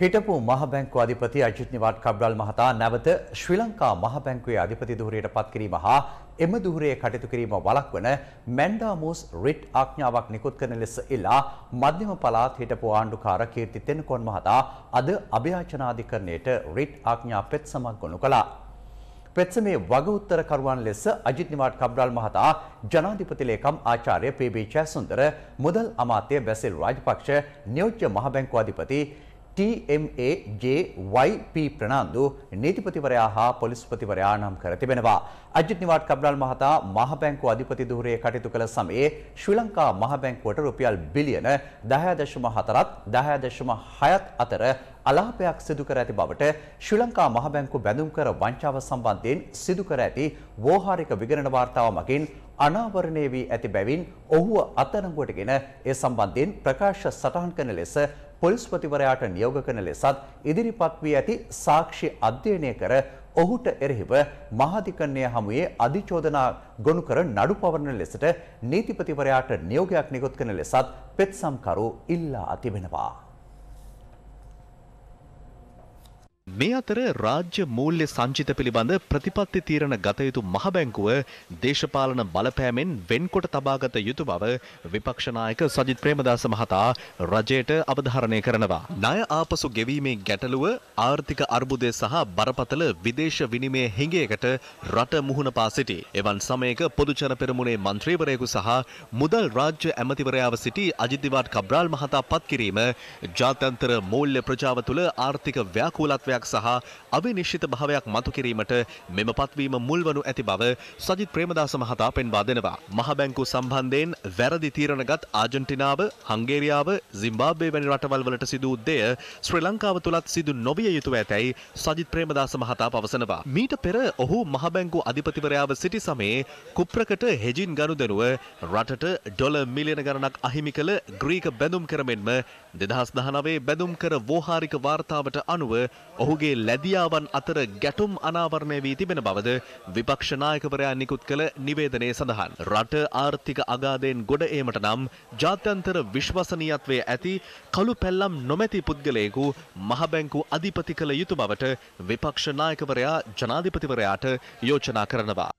හිටපු මහබැංකු අධිපති අජිත් නිවාඩ් කබ්‍රල් මහතා නැවත ශ්‍රී ලංකා මහබැංකුවේ අධිපති ධුරයට පත් කිරීම හා එම ධුරයේ කටයුතු කිරීම වළක්වන මැන්ඩාමෝස් රිට් ආඥාවක් නිකුත් කරන ලෙස ඉලා මධ්‍යම පළාත් හිටපු ආණ්ඩුකාර කීර්ති තෙන්කොන් මහතා අද අභයාචනාධිකරණයට රිට් ආඥා පෙත් සමක් ගොනු කළා. පෙත්සමේ වග උත්තරකරුවන් ලෙස අජිත් නිවාඩ් කබ්‍රල් මහතා ජනාධිපති ලේකම් ආචාර්ය පී.බී. ජයසුන්දර මුදල් අමාත්‍ය බැසිල් රාජපක්ෂ නියෝජ්‍ය මහබැංකු අධිපති ටMAJYP ප්‍රනාන්දු නීතිපතිවරයා හා පොලිස්පතිවරයා නම් කර තිබෙනවා. අජිත් නිවාඩ් කබ්‍රල් මහතා මහබැංකු අධිපති ධූරයේ කටයුතු කළ සමයේ ශ්‍රී ලංකා මහබැංකුවට රුපියල් බිලියන 10.4ත් 10.6ත් අතර අලාපයක් සිදු කර ඇති බවට ශ්‍රී ලංකා මහබැංකු බැඳුම් කර වංචාව සම්බන්ධයෙන් සිදු කර ඇති වෝහාරික විගණන වාර්තාව මගින් අනාවරණය වී ඇති බැවින් ඔහුව අත්අඩංගුවටගෙන ඒ සම්බන්ධයෙන් ප්‍රකාශ සටහන් කරන ලෙස පොලිස්පතිවරයාට නියෝග කරන ලෙසත් ඉදිරිපත් වී ඇති සාක්ෂි අධ්‍යයනය කර ඔහුට එරෙහිව මහාධිකරණය හමුවේ අධිචෝදනා ගොනු කර නඩු පවරන ලෙසට නීතිපතිවරයාට නියෝගයක් නිකුත් කරන ලෙසත් පෙත්සම්කරු ඉල්ලා තිබෙනවා. මේ අතර රාජ්‍ය මූල්‍ය සංචිත පිළිබඳ ප්‍රතිපත්ති තීරණ ගත යුතු මහ බැංකුව දේශපාලන බලපෑමෙන් වෙන්කොට තබාගත යුතු බව විපක්ෂ නායක සජිත් ප්‍රේමදාස මහතා රජයට අවධාරණය කරනවා. ණය ආපසු ගෙවීමේ ගැටලුව ආර්ථික අර්බුදය සහ බරපතල විදේශ විනිමය හිඟයකට රට මුහුණ පා සිටි. එවන් සමයක පොදුජන පෙරමුණේ මන්ත්‍රීවරයෙකු සහ මුදල් රාජ්‍ය ඇමතිවරයාව සිටි අජිත්දිවාට් කබ්‍රාල් මහතා පත් කිරීම ජාත්‍යන්තර මූල්‍ය ප්‍රජාව තුළ ආර්ථික ව්‍යාකූලත්වයක් නිශ්චිතතාවයක් සහ අවිනිශ්චිත භාවයක් මතු කිරීමට මෙම පත්වීම මුල්වනු ඇති බව සජිත් ප්‍රේමදාස මහතා පෙන්වා දෙනවා. මහබැංකු සම්බන්ධයෙන් වැරදි තීරණගත් ආජන්ටිනාව, හංගේරියාව, සිම්බාබ්වේ වැනි රටවල් වලට සිදු උද්දේ ශ්‍රී ලංකාව තුලත් සිදු නොවිය යුතුව ඇතැයි සජිත් ප්‍රේමදාස මහතා පවසනවා. මීට පෙර ඔහු මහබැංකු අධිපතිවරයාව සිටි සමයේ කුප්‍රකට හෙජින් ගනුදෙනුව රටට ඩොල මිලියන ගණනක් අහිමි කළ ග්‍රීක බැඳුම් කරමෙන්ම දෙදහස් දහනවේ බැඳුම් කර වෝහාරික වාර්තාවට අනුව ඔහු ඔහුගේ ලැදියාවන් අතර ගැටුම් අනාවරණය වී තිබෙන බවද විපක්ෂනායකවරයා නිකුත් කළ නිවේදනය සඳහන්. රට ආර්ථික අගාධයෙන් ගොඩ ඒමට නම් ජාත්‍යන්තර විශ්වසනීයත්වය ඇති කළු පැල්ලම් නොමැති පුද්ගලයෙකු මහබැංකු අධිපති කළ යුතු බවට විපක්ෂනායකවරයා ජනාධිපතිවරයාට යෝජනා කරනවා.